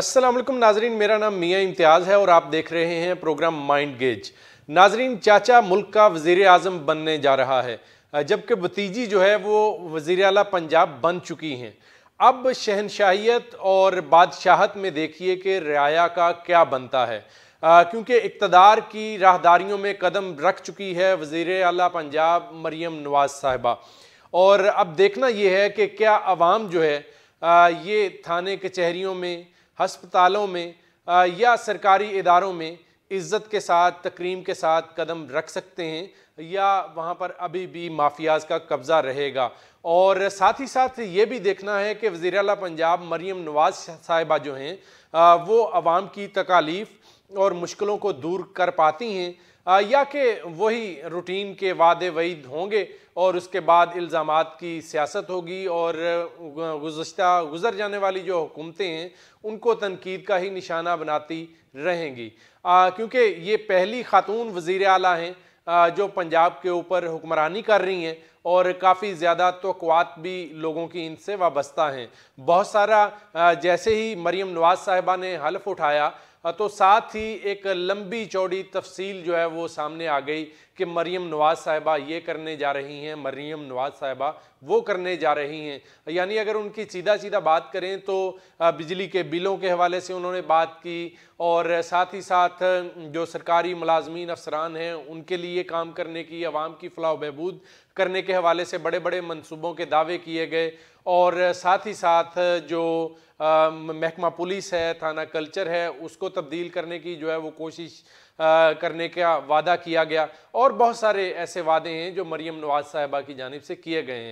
असलम नाजरीन मेरा नाम मियाँ इम्तियाज़ है और आप देख रहे हैं प्रोग्राम माइंड गेज नाजरीन चाचा मुल्क का वज़ी अजम बनने जा रहा है जबकि भतीजी जो है वो वज़ी अला पंजाब बन चुकी हैं अब शहनशाहियत और बादशाहत में देखिए कि रया का क्या बनता है क्योंकि इकतदार की राहदारियों में कदम रख चुकी है वज़ी अला पंजाब मरीम नवाज साहिबा और अब देखना यह है कि क्या आवाम जो है आ, ये थाने कचहरीों में हस्पतालों में या सरकारी इदारों में इज़्ज़त के साथ तकरीम के साथ कदम रख सकते हैं या वहाँ पर अभी भी माफियाज़ का कब्ज़ा रहेगा और साथ ही साथ ये भी देखना है कि वज़ी अल पंजाब मरीम नवाज़ साहिबा जो हैं वो आवाम की तकालीफ़ और मुश्किलों को दूर कर पाती हैं या कि वही रूटीन के वादे वईद होंगे और उसके बाद इल्ज़ाम की सियासत होगी और गुज्त गुज़र जाने वाली जो हुकूमतें हैं उनको तनकीद का ही निशाना बनाती रहेंगी क्योंकि ये पहली ख़ातून वज़ी अल हैं जो पंजाब के ऊपर हुक्मरानी कर रही हैं और काफ़ी ज़्यादा तोक़ात भी लोगों की इनसे वाबस्ता हैं बहुत सारा जैसे ही मरीम नवाज़ साहिबा ने हल्फ उठाया हाँ, तो साथ ही एक लंबी चौड़ी तफसील जो है वो सामने आ गई कि मरीम नवाज़ साहिबा ये करने जा रही हैं मरीम नवाज़ साहबा वो करने जा रही हैं यानी अगर उनकी सीधा सीधा बात करें तो बिजली के बिलों के हवाले से उन्होंने बात की और साथ ही साथ जो सरकारी मुलाजमीन अफसरान हैं उनके लिए काम करने की आवाम की फलाह बहबूद करने के हवाले से बड़े बड़े मनसूबों के दावे किए गए और साथ ही साथ जो महकमा पुलिस है थाना कल्चर है उसको तब्दील करने की जो है वो कोशिश करने का वादा किया गया और बहुत सारे ऐसे वादे हैं जो मरीम नवाज साहिबा की जानब से किए गए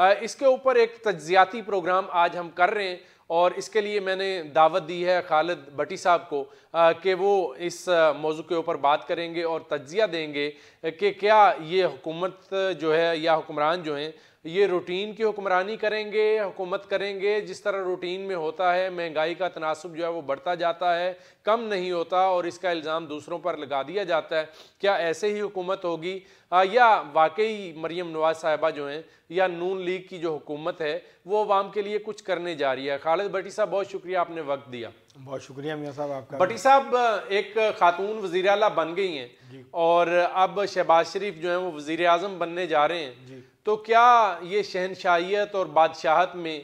हैं इसके ऊपर एक तजियाती प्रोग्राम आज हम कर रहे हैं और इसके लिए मैंने दावत दी है खालिद भट्टी साहब को कि वो इस मौजू के ऊपर बात करेंगे और तजिया देंगे कि क्या ये हुकूमत जो है या हुक्मरान जो हैं ये रूटीन की हुक्मरानी करेंगे हुकूमत करेंगे जिस तरह रूटीन में होता है महंगाई का तनासब जो है वो बढ़ता जाता है कम नहीं होता और इसका इल्ज़ाम दूसरों पर लगा दिया जाता है क्या ऐसे ही हुकूमत होगी या वाकई मरीम नवाज साहबा जो हैं या नून लीग की जो हुकूमत है वो आवाम के लिए कुछ करने जा रही है खालिद भट्टी साहब बहुत शुक्रिया आपने वक्त दिया बहुत शुक्रिया मियाँ साहब आपका भट्टी साहब एक खातून वजी अला बन गई हैं और अब शहबाज शरीफ जो हैं वो वज़ी अजम बनने जा रहे हैं तो क्या ये शहनशाहियत और बादशाहत में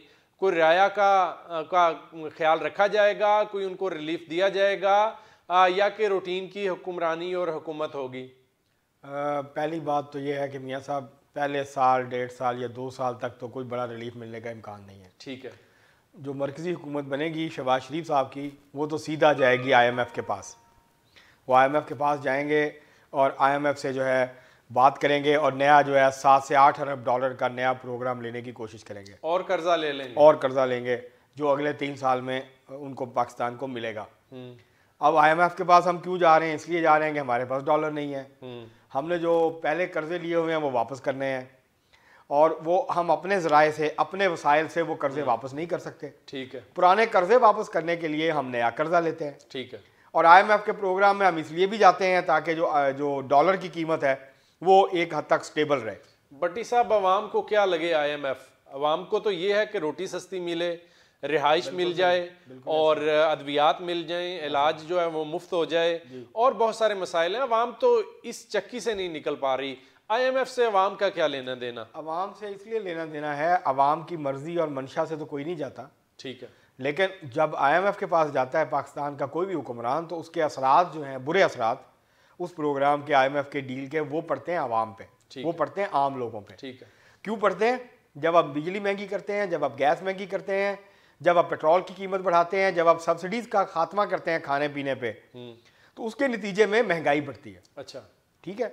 कोई राया का का ख्याल रखा जाएगा कोई उनको रिलीफ दिया जाएगा आ, या कि रूटीन की हुक्मरानी और हुकूमत होगी पहली बात तो ये है कि मियाँ साहब पहले साल डेढ़ साल या दो साल तक तो कोई बड़ा रिलीफ मिलने का इम्कान नहीं है ठीक है जो मरकज़ी हुकूमत बनेगी शहबाज शरीफ साहब की वो तो सीधा जाएगी आई एम एफ़ के पास वो आई एम एफ़ के पास जाएंगे और आई एम एफ़ से जो है बात करेंगे और नया जो है सात से आठ अरब डॉलर का नया प्रोग्राम लेने की कोशिश करेंगे और कर्जा ले लेंगे और कर्जा लेंगे जो अगले तीन साल में उनको पाकिस्तान को मिलेगा हम्म। अब आईएमएफ के पास हम क्यों जा रहे हैं इसलिए जा रहे हैं कि हमारे पास डॉलर नहीं है हम्म। हमने जो पहले कर्जे लिए हुए हैं वो वापस करने हैं और वो हम अपने ज़राए से अपने वसाइल से वो कर्जे हम्म। वापस नहीं कर सकते ठीक है पुराने कर्जे वापस करने के लिए हम नया कर्जा लेते हैं ठीक है और आईएमएफ के प्रोग्राम में हम इसलिए भी जाते हैं ताकि जो जो डॉलर की कीमत है वो एक हद तक स्टेबल रहे बटी साहब आवाम को क्या लगे आईएमएफ आवाम को तो ये है कि रोटी सस्ती मिले रिहाइश मिल जाए और अद्वियात मिल जाए इलाज जो है वो मुफ्त हो जाए और बहुत सारे मसाइल हैं आवाम तो इस चक्की से नहीं निकल पा रही आईएमएफ से अवाम का क्या लेना देना अवाम से इसलिए लेना देना है अवाम की मर्जी और मंशा से तो कोई नहीं जाता ठीक है लेकिन जब आईएमएफ के पास जाता है पाकिस्तान का कोई भी हुक्मरान तो उसके असरात जो हैं बुरे असरात उस प्रोग्राम के आई के डील के वो पढ़ते हैं आवाम पे वो पढ़ते हैं आम लोगों पे ठीक है क्यों पढ़ते हैं जब आप बिजली महंगी करते हैं जब आप गैस महंगी करते हैं जब आप पेट्रोल की कीमत बढ़ाते हैं जब आप सब्सिडीज का खात्मा करते हैं खाने पीने पे हम्म। तो उसके नतीजे में महंगाई बढ़ती है अच्छा ठीक है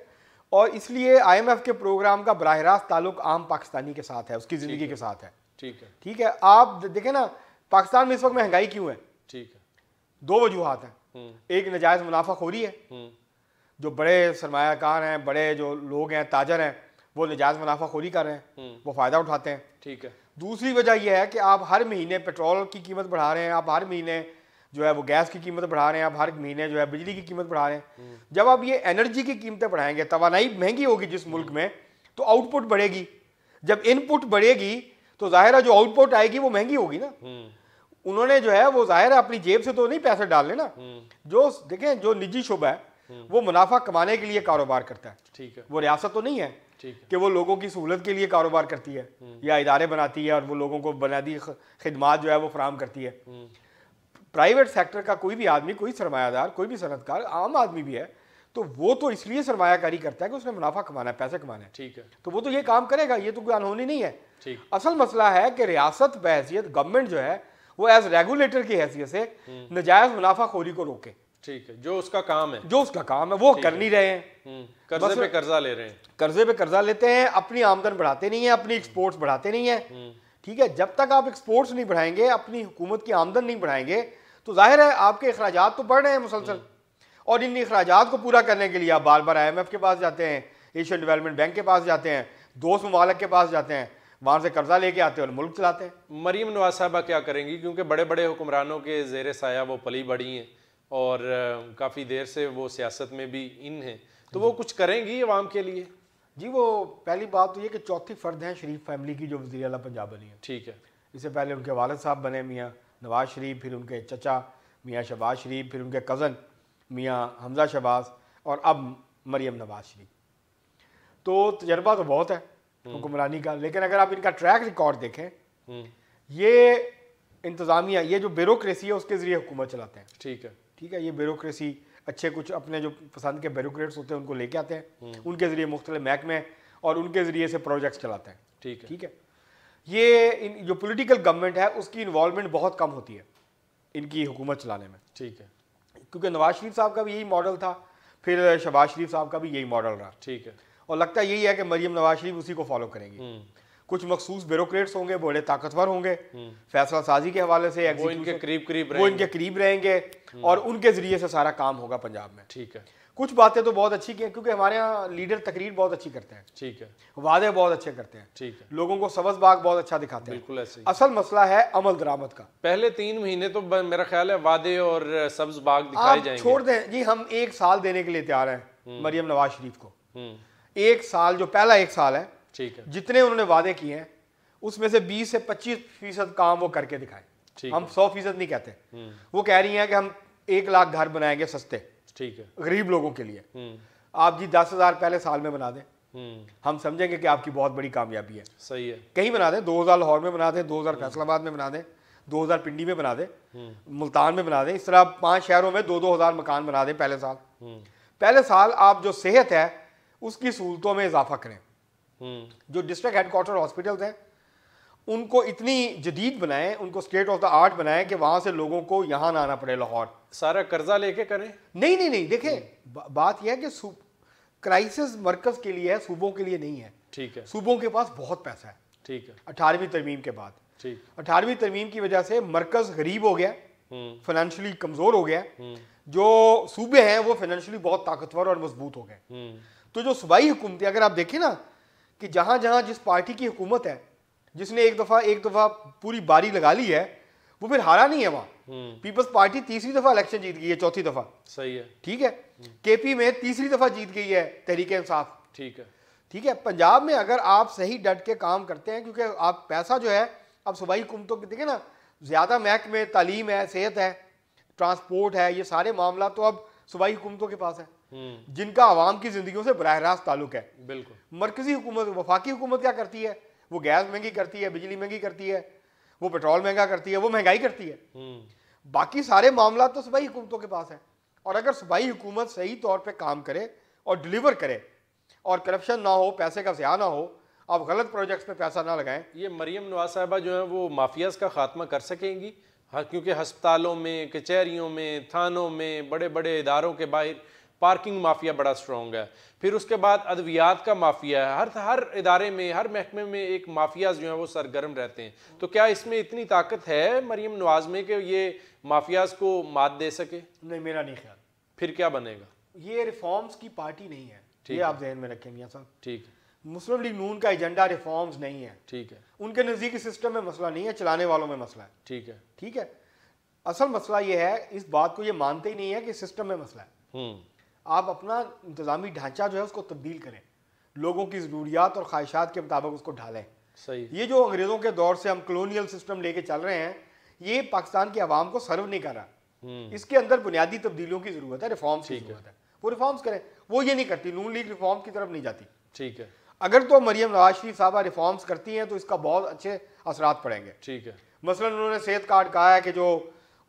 और इसलिए आईएमएफ के प्रोग्राम का बरह रास्त ताल्लुक आम पाकिस्तानी के साथ है उसकी ज़िंदगी के साथ है ठीक है ठीक है आप देखें ना पाकिस्तान में इस वक्त महंगाई क्यों है ठीक है दो वजूहत हैं हम्म। एक नजायज़ मुनाफा खोरी है हम्म। जो बड़े सरमाकार हैं बड़े जो लोग हैं ताजर हैं वो निजात मुनाफा खोरी कर रहे हैं हम्म। वो फ़ायदा उठाते हैं ठीक है दूसरी वजह यह है कि आप हर महीने पेट्रोल की कीमत बढ़ा रहे हैं आप हर महीने जो है वो गैस की कीमत बढ़ा रहे हैं आप हर महीने जो है बिजली की कीमत बढ़ा रहे हैं हम्म। जब आप ये एनर्जी की कीमतें बढ़ाएंगे तोानाई महंगी होगी जिस हम्म। मुल्क में तो आउटपुट बढ़ेगी जब इनपुट बढ़ेगी तो ज़ाहिर है जो आउटपुट आएगी वो महंगी होगी ना उन्होंने जो है वो ज़ाहिर है अपनी जेब से तो नहीं पैसे डालने ना जो देखें जो निजी शुभ है वो मुनाफा कमाने के लिए कारोबार करता है ठीक है वो रियासत तो नहीं है कि वो लोगों की सहूलत के लिए कारोबार करती है हम्म। या इदारे बनाती है और वो लोगों को बुनियादी खदमात जो है वो फ्राहम करती है हम्म। प्राइवेट सेक्टर का कोई भी आदमी कोई सरमायादार कोई भी सनतकार आम आदमी भी है तो वो तो इसलिए सरमायाकारी करता है कि उसने मुनाफा कमाना है पैसे कमाना है ठीक है तो वो तो ये काम करेगा ये तो कोई अनहोनी नहीं है असल मसला है कि रियासत बहसीत गवर्नमेंट जो है वो एज रेगुलेटर की हैसियत से हम्म। नजायज़ मुनाफाखोरी को रोके ठीक है जो उसका काम है जो उसका काम है वो कर नहीं रहे हैं हम्म, कर्जे पे कर्जा ले रहे हैं कर्जे पे कर्जा लेते हैं अपनी आमदन बढ़ाते नहीं है अपनी एक्सपोर्ट्स बढ़ाते नहीं है हम्म। ठीक है जब तक आप एक्सपोर्ट्स नहीं बढ़ाएंगे अपनी हुकूमत की आमदन नहीं बढ़ाएंगे तो जाहिर है आपके अखराज तो बढ़ रहे हैं मुसलसल हम्म। और इन अखराज को पूरा करने के लिए आप बार बार आई एम एफ के पास जाते हैं एशियन डेवलपमेंट बैंक के पास जाते हैं दोस्त ममालक के पास जाते हैं वहाँ से कर्जा लेके आते हैं और मुल्क चलाते हैं मरीम नवाज साहबा क्या करेंगी क्योंकि बड़े बड़े हुक्मरानों के जेर साया वो पली बढ़ी हैं और काफ़ी देर से वो सियासत में भी इन हैं तो वो कुछ करेंगी आवाम के लिए जी वो पहली बात तो ये कि चौथी फ़र्द हैं शरीफ फैमिली की जो वजी अला पंजाब बनी है ठीक है इससे पहले उनके वालद साहब बने मियाँ नवाज शरीफ फिर उनके चचा मियाँ शबाज शरीफ फिर उनके कज़न मियाँ हमजा शबाज और अब मरियम नवाज शरीफ तो तजर्बा तो बहुत है हम्म। हुक्मरानी का लेकिन अगर आप इनका ट्रैक रिकॉर्ड देखें हम्म। ये इंतज़ामिया ये जो ब्यूरोसी है उसके ज़रिए हुकूमत चलाते हैं ठीक है ठीक है ये ब्यूरोसी अच्छे कुछ अपने जो पसंद के ब्यूरोट्स होते हैं उनको लेके आते हैं हम्म। उनके ज़रिए मुख्तलिफ महकमे और उनके ज़रिए से प्रोजेक्ट्स चलाते हैं ठीक है ठीक है ये जो पोलिटिकल गवर्नमेंट है उसकी इन्वॉलमेंट बहुत कम होती है इनकी हुकूमत चलाने में ठीक है क्योंकि नवाज शरीफ साहब का भी यही मॉडल था फिर शबाज शरीफ साहब का भी यही मॉडल रहा ठीक है और लगता यही है कि मरियम नवाज शरीफ उसी को फॉलो करेंगी हम्म। कुछ मखसूस ब्यूरोक्रेट्स होंगे बड़े ताकतवर होंगे फैसला साजी के हवाले से वो इनके करीब करीब वो इनके करीब रहेंगे और उनके जरिए से सारा काम होगा पंजाब में ठीक है कुछ बातें तो बहुत अच्छी की हैं क्योंकि हमारे यहाँ लीडर तकरीर बहुत अच्छी करते हैं ठीक है वादे बहुत अच्छे करते हैं ठीक है लोगों को सबज बाग बहुत अच्छा दिखाते हैं बिल्कुल ऐसे असल मसला है अमल दरामद का पहले तीन महीने तो मेरा ख्याल है वादे और सब्ज बाग दिखाए जाएंगे छोड़ दें जी हम एक साल देने के लिए तैयार हैं हम्म। मरियम नवाज शरीफ को हम्म। एक साल जो पहला एक साल है ठीक है जितने उन्होंने वादे किए हैं उसमें से 20 से 25 फीसद काम वो करके दिखाए हम 100 फीसद नहीं कहते हम्म। वो कह रही हैं कि हम एक लाख घर बनाएंगे सस्ते ठीक है गरीब लोगों के लिए हम्म। आप जी दस हजार पहले साल में बना दें हम्म। हम समझेंगे कि आपकी बहुत बड़ी कामयाबी है सही है कहीं बना दें दो लाहौर में बना दें दो फैसलाबाद में बना दें दो पिंडी में बना दें मुल्तान में बना दें इस तरह पांच शहरों में दो दो हजार मकान बना दें पहले साल पहले साल आप जो सेहत है उसकी सहूलतों में इजाफा करें हम्म। जो डिस्ट्रिक्ट हेडक्वार्टर हॉस्पिटल हैं उनको इतनी जदीद बनाएं उनको स्टेट ऑफ द आर्ट बनाएं कि वहाँ से लोगों को यहाँ ना आना पड़े लाहौर सारा कर्जा लेके करें नहीं नहीं नहीं देखें हम्म। बा, बात यह है कि क्राइसिस मरकज के लिए है सूबों के लिए नहीं है ठीक है सूबों के पास बहुत पैसा है ठीक है अठारहवीं तरमीम के बाद ठीक अठारहवीं तरमीम की वजह से मरकज गरीब हो गया फाइनेंशियली हम्म। कमज़ोर हो गया जो सूबे हैं वो फाइनेंशियली बहुत ताकतवर और मजबूत हो गए तो जो सूबाई हुकूमतें अगर आप देखें ना कि जहाँ जहाँ जिस पार्टी की हुकूमत है जिसने एक दफ़ा एक दफ़ा पूरी बारी लगा ली है वो फिर हारा नहीं है वहाँ हम्म। पीपल्स पार्टी तीसरी दफ़ा इलेक्शन जीत गई है चौथी दफ़ा सही है ठीक है केपी में तीसरी दफ़ा जीत गई है तहरीक इंसाफ ठीक है ठीक है पंजाब में अगर आप सही डट के काम करते हैं क्योंकि आप पैसा जो है आप सूबाई हुकूमतों के देखे ना ज़्यादा महकमे तालीम है सेहत है ट्रांसपोर्ट है ये सारे मामला तो अब सुबाई हुकूमतों के पास है हम्म। जिनका आवाम की जिंदगी से बरह रास्त ताल्लुक है बिल्कुल मरकजी हुकूमत वफाकी हुकूमत क्या करती है वो गैस महंगी करती है बिजली महंगी करती है वो पेट्रोल महंगा करती है वो महंगाई करती है हम्म। बाकी सारे मामला तो सूबाई हुकूमतों के पास है और अगर सूबाई हुकूमत सही तौर पर काम करे और डिलीवर करे और करप्शन ना हो पैसे का ज़्यादा ना हो आप गलत प्रोजेक्ट्स पे पैसा ना लगाएं ये मरीम नवाज साहबा जो है वो माफियाज का खात्मा कर सकेंगी हाँ, क्योंकि हस्पतालों में कचहरीों में थानों में बड़े बड़े इदारों के बाहर पार्किंग माफिया बड़ा स्ट्रॉन्ग है फिर उसके बाद अद्वियात का माफिया है हर हर इदारे में हर महकमे में एक माफिया जो है वो सरगर्म रहते हैं तो क्या इसमें इतनी ताकत है मरीम नवाज में कि ये माफियाज को मात दे सके नहीं मेरा नहीं ख्याल फिर क्या बनेगा ये रिफॉर्म्स की पार्टी नहीं है ये आप जहन में रखें मियाँ साहब ठीक है मुस्लिम लीग नून का एजेंडा रिफॉर्म्स नहीं है ठीक है उनके नज़दीकी सिस्टम में मसला नहीं है चलाने वालों में मसला है ठीक है ठीक है असल मसला ये है इस बात को ये मानते ही नहीं है कि सिस्टम में मसला है हम्म। आप अपना इंतजामी ढांचा जो है उसको तब्दील करें लोगों की ज़रूरियात और ख्वाहिशात के मुताबिक उसको ढालें सही ये जो अंग्रेज़ों के दौर से हम कलोनियल सिस्टम लेके चल रहे हैं ये पाकिस्तान की आवाम को सर्व नहीं कर रहा हम्म। इसके अंदर बुनियादी तब्दीलियों की ज़रूरत है रिफॉर्म्स की ज़रूरत है वो रिफॉर्म्स करें वो ये नहीं करती नून लीग रिफॉर्म की तरफ नहीं जाती ठीक है अगर तो मरियम नवाज शरीफ साहबा रिफॉर्म्स करती हैं तो इसका बहुत अच्छे असरात पड़ेंगे ठीक है मसलन उन्होंने सेहत कार्ड कहा है कि जो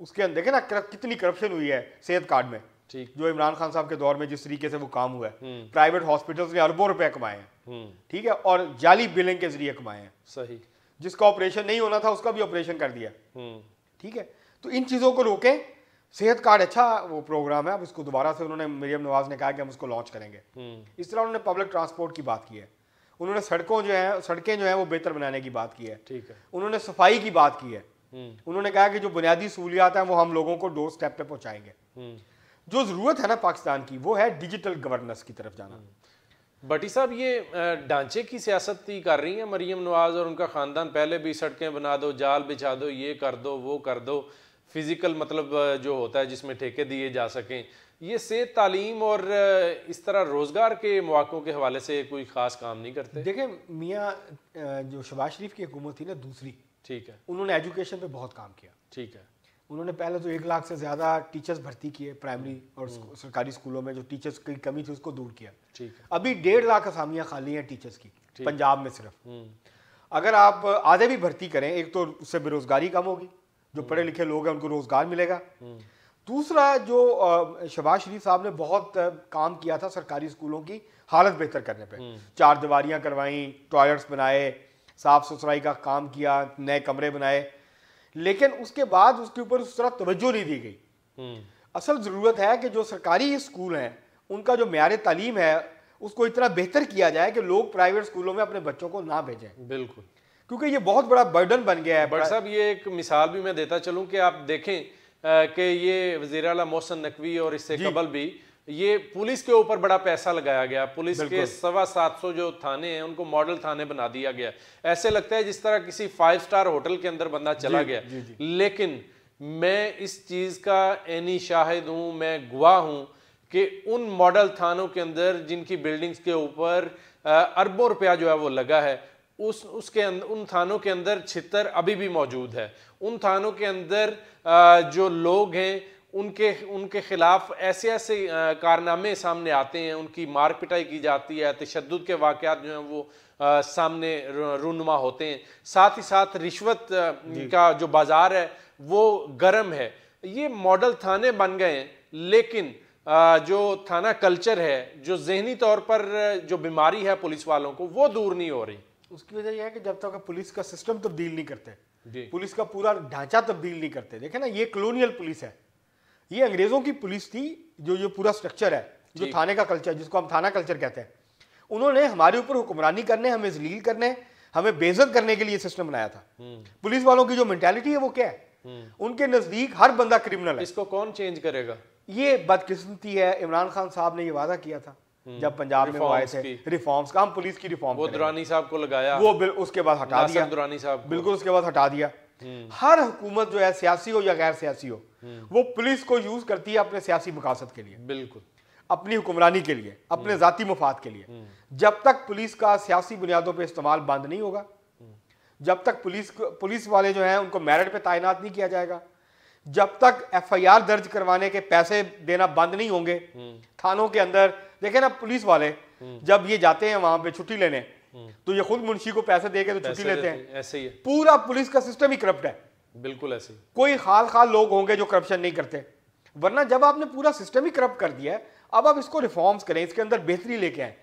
उसके अंदर देखे ना कितनी करप्शन हुई है सेहत कार्ड में ठीक जो इमरान खान साहब के दौर में जिस तरीके से वो काम हुआ है प्राइवेट हॉस्पिटल्स ने अरबों रुपए कमाए हैं हम्म। ठीक है और जाली बिलिंग के जरिए कमाए हैं सही जिसका ऑपरेशन नहीं होना था उसका भी ऑपरेशन कर दिया हम्म। ठीक है तो इन चीज़ों को रोकें सेहत कार्ड अच्छा वो प्रोग्राम है अब इसको दोबारा से उन्होंने मरियम नवाज ने कहा कि हम उसको लॉन्च करेंगे हम्म। इस तरह उन्होंने पब्लिक ट्रांसपोर्ट की बात की है उन्होंने सड़कों जो है सड़कें जो है वो बेहतर बनाने की बात की है ठीक है उन्होंने सफाई की बात की है उन्होंने कहा कि जो बुनियादी सहूलियात हैं वो हम लोगों को डोर स्टेप पे पहुंचाएंगे जो ज़रूरत है ना पाकिस्तान की वो है डिजिटल गवर्नेंस की तरफ जाना बटी हम्म। साहब ये ढांचे की सियासत ही कर रही हैं मरीम नवाज और उनका ख़ानदान पहले भी सड़कें बना दो जाल बिछा दो ये कर दो वो कर दो फिज़िकल मतलब जो होता है जिसमें ठेके दिए जा सकें ये सेहत तालीम और इस तरह रोज़गार के मौक़ों के हवाले से कोई ख़ास काम नहीं करते देखिए मियाँ जो शबाज शरीफ की हुकूमत थी ना दूसरी ठीक है उन्होंने एजुकेशन पे बहुत काम किया ठीक है उन्होंने पहले तो एक लाख से ज़्यादा टीचर्स भर्ती किए प्राइमरी हम्म। और सरकारी स्कूलों में जो टीचर्स की कमी थी उसको दूर किया ठीक अभी डेढ़ लाख असामियाँ खाली हैं टीचर्स की पंजाब में सिर्फ हम्म। अगर आप आधे भी भर्ती करें एक तो उससे बेरोजगारी कम होगी जो हम्म। पढ़े लिखे लोग हैं उनको रोजगार मिलेगा दूसरा जो शबाज शरीफ साहब ने बहुत काम किया था सरकारी स्कूलों की हालत बेहतर करने पे चार दीवारियां करवाई टॉयलेट्स बनाए साफ सुथराई का काम किया नए कमरे बनाए लेकिन उसके बाद उसके ऊपर उस तरह तवज्जो नहीं दी गई हम्म। असल ज़रूरत है कि जो सरकारी स्कूल हैं उनका जो मैार तालीम है उसको इतना बेहतर किया जाए कि लोग प्राइवेट स्कूलों में अपने बच्चों को ना भेजें बिल्कुल क्योंकि ये बहुत बड़ा बर्डन बन गया है बट साहब ये एक मिसाल भी मैं देता चलूँ कि आप देखें कि ये वजीर अला मोहसन नकवी और इससे कबल भी ये पुलिस के ऊपर बड़ा पैसा लगाया गया पुलिस के सवा सात सौ जो थाने हैं उनको मॉडल थाने बना दिया गया ऐसे लगता है जिस तरह किसी फाइव स्टार होटल के अंदर बंदा चला जी, गया जी, जी. लेकिन मैं इस चीज का एनी शाहिद हूं मैं गुआ हूं कि उन मॉडल थानों के अंदर जिनकी बिल्डिंग्स के ऊपर अरबों रुपया जो है वो लगा है उस उसके अंदर उन थानों के अंदर छितर अभी भी मौजूद है उन थानों के अंदर जो लोग हैं उनके उनके खिलाफ ऐसे ऐसे कारनामे सामने आते हैं उनकी मार पिटाई की जाती है तशद के वाक़ जो हैं वो आ, सामने रूनुमा होते हैं साथ ही साथ रिश्वत का जो बाज़ार है वो गर्म है ये मॉडल थाने बन गए हैं लेकिन आ, जो थाना कल्चर है जो जहनी तौर पर जो बीमारी है पुलिस वालों को वो दूर नहीं हो रही उसकी वजह यह है कि जब तक पुलिस का सिस्टम तब्दील नहीं करते पुलिस का पूरा ढांचा तब्दील नहीं करते देखे ना ये कलोनियल पुलिस है ये अंग्रेजों की पुलिस थी जो ये पूरा स्ट्रक्चर है जो थाने का कल्चर जिसको हम थाना कल्चर कहते हैं उन्होंने हमारे ऊपर हुक्मरानी करने हमें जलील करने हमें बेजत करने के लिए सिस्टम बनाया था हम्म। पुलिस वालों की जो मेंटेलिटी है वो क्या है हम्म। उनके नजदीक हर बंदा क्रिमिनल है इसको कौन चेंज करेगा ये बदकिस्मती है इमरान खान साहब ने ये वादा किया था हम्म। जब पंजाब में आए थे रिफॉर्म्स का हम पुलिस की रिफॉर्म वो दुरानी साहब को लगाया वो उसके बाद हटा दिया दुरानी साहब बिल्कुल उसके बाद हटा दिया हम्म। हर हुकूमत जो है सियासी हो या गैर सियासी हो हम्म। वो पुलिस को यूज करती है अपने सियासी मकासद के लिए बिल्कुल अपनी हुक्मरानी के लिए अपने हम्म। जाति मफाद के लिए जब तक पुलिस का सियासी बुनियादों पर इस्तेमाल बंद नहीं होगा जब तक पुलिस पुलिस वाले जो हैं उनको मेरिट पे तैनात नहीं किया जाएगा जब तक एफआईआर दर्ज करवाने के पैसे देना बंद नहीं होंगे थानों के अंदर देखे ना पुलिस वाले जब ये जाते हैं वहां पे छुट्टी लेने हम्म। तो ये खुद मुंशी को पैसे दे के तो छुट्टी लेते हैं ऐसे ही है पूरा पुलिस का सिस्टम ही करप्ट है बिल्कुल ऐसे ही। कोई खाल खाल लोग होंगे जो करप्शन नहीं करते वरना जब आपने पूरा सिस्टम ही करप्ट कर दिया है अब आप इसको रिफॉर्म्स करें इसके अंदर बेहतरी लेके आए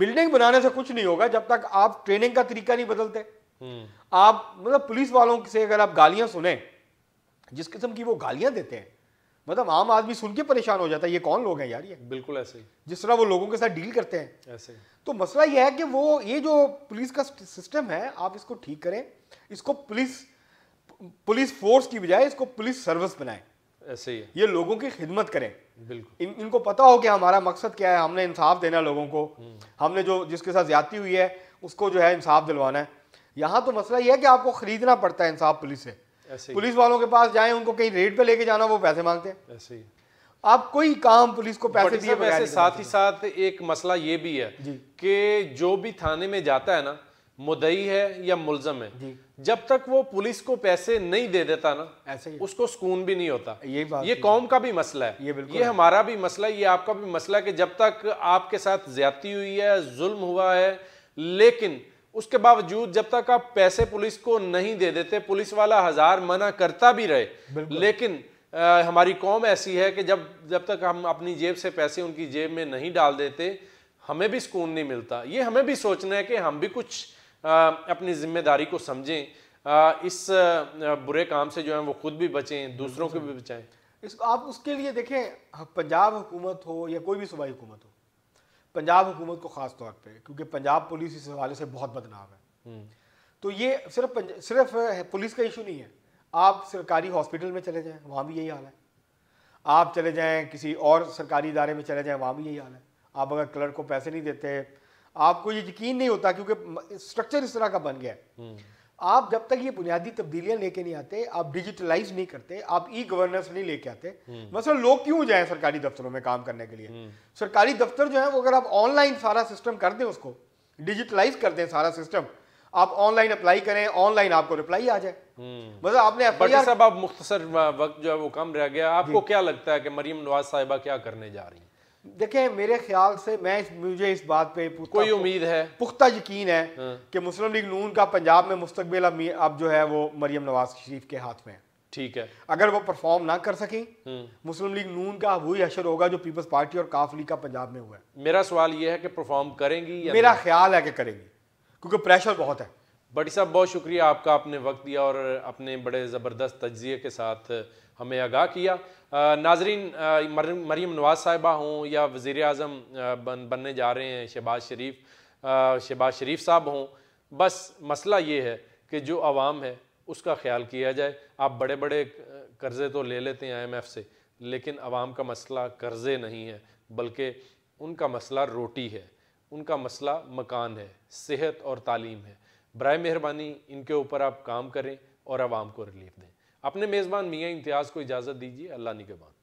बिल्डिंग बनाने से कुछ नहीं होगा जब तक आप ट्रेनिंग का तरीका नहीं बदलते हम्म। आप मतलब पुलिस वालों से अगर आप गालियां सुने जिस किस्म की वो गालियां देते हैं मतलब आम आदमी सुन के परेशान हो जाता है ये कौन लोग हैं यार ये बिल्कुल ऐसे ही जिस तरह वो लोगों के साथ डील करते हैं ऐसे ही। तो मसला यह है कि वो ये जो पुलिस का सिस्टम है आप इसको ठीक करें इसको पुलिस पुलिस फोर्स की बजाय इसको पुलिस सर्विस बनाएं ऐसे ही ये लोगों की खिदमत करें बिल्कुल इन इनको पता हो कि हमारा मकसद क्या है हमने इंसाफ देना लोगों को हम्म। हमने जो जिसके साथ ज्यादा हुई है उसको जो है इंसाफ दिलवाना है यहाँ तो मसला यह है कि आपको खरीदना पड़ता है इंसाफ पुलिस से पुलिस वालों के पास जाए उनको कहीं रेट पे लेके जाना वो पैसे मांगते हैं ऐसे ही आप कोई काम पुलिस को पैसे दिए वैसे साथ ही साथ एक मसला ये भी है कि जो भी थाने में जाता है ना मुदई है या मुलजम है जब तक वो पुलिस को पैसे नहीं दे देता ना ऐसे ही उसको सुकून भी नहीं होता ये बात ये कौम का भी मसला है ये बिल्कुल ये हमारा भी मसला है ये आपका भी मसला है कि जब तक आपके साथ ज्यादती हुई है जुल्म हुआ है लेकिन उसके बावजूद जब तक आप पैसे पुलिस को नहीं दे देते पुलिस वाला हजार मना करता भी रहे लेकिन आ, हमारी कौम ऐसी है कि जब जब तक हम अपनी जेब से पैसे उनकी जेब में नहीं डाल देते हमें भी सुकून नहीं मिलता ये हमें भी सोचना है कि हम भी कुछ आ, अपनी जिम्मेदारी को समझें आ, इस बुरे काम से जो है वो खुद भी बचें दूसरों को भी बचाएं इस आप उसके लिए देखें पंजाब हुकूमत हो या कोई भी सूबाई हुकूमत हो पंजाब हुकूमत को ख़ास तौर पे क्योंकि पंजाब पुलिस इस हवाले से बहुत बदनाम है हम्म। तो ये सिर्फ सिर्फ पुलिस का इशू नहीं है आप सरकारी हॉस्पिटल में चले जाएं वहाँ भी यही हाल है आप चले जाएं किसी और सरकारी इदारे में चले जाएं वहाँ भी यही हाल है आप अगर क्लर्क को पैसे नहीं देते आपको ये यकीन नहीं होता क्योंकि स्ट्रक्चर इस तरह का बन गया है हम्म। आप जब तक ये बुनियादी तब्दीलियां लेके नहीं आते आप डिजिटलाइज नहीं करते आप ई गवर्नेंस नहीं लेके आते मतलब लोग क्यों जाएं सरकारी दफ्तरों में काम करने के लिए हम्म। सरकारी दफ्तर जो है वो अगर आप ऑनलाइन सारा सिस्टम कर दें उसको डिजिटलाइज कर दें सारा सिस्टम आप ऑनलाइन अप्लाई करें ऑनलाइन आपको रिप्लाई आ जाए हम्म। मतलब आपने एफआईआर साहब आप मुख्तर वक्त जो है वो कम रह गया आपको क्या लगता है कि मरीम नवाज साहिबा क्या करने जा रही है देखिए मेरे ख्याल से मैं इस, मुझे इस बात पे कोई उम्मीद है पुख्ता यकीन है हाँ। कि मुस्लिम लीग नून का पंजाब में मुस्तबिल अब जो है वो मरियम नवाज शरीफ के हाथ में है ठीक है अगर वो परफॉर्म ना कर सके हम्म। मुस्लिम लीग नून का वही अशर होगा जो पीपल्स पार्टी और काफ लीग का पंजाब में हुआ है मेरा सवाल ये है कि परफॉर्म करेंगी या मेरा ख्याल है कि करेंगी क्योंकि प्रेशर बहुत है बड़ी साहब बहुत शुक्रिया आपका आपने वक्त दिया और अपने बड़े ज़बरदस्त तजिए के साथ हमें आगाह किया नाजरीन मरीम नवाज साहिबा हों या वज़ी अजम बन, बनने जा रहे हैं शहबाज शरीफ शहबाज शरीफ साहब हों बस मसला ये है कि जो आवाम है उसका ख्याल किया जाए आप बड़े बड़े कर्ज़े तो ले लेते हैं आई से लेकिन आवाम का मसला कर्ज़े नहीं है बल्कि उनका मसला रोटी है उनका मसला मकान है सेहत और तालीम है बर मेहरबानी इनके ऊपर आप काम करें और आवाम को रिलीफ दें अपने मेज़बान मियाँ इम्तियाज़ को इजाज़त दीजिए अल्लाह निगबान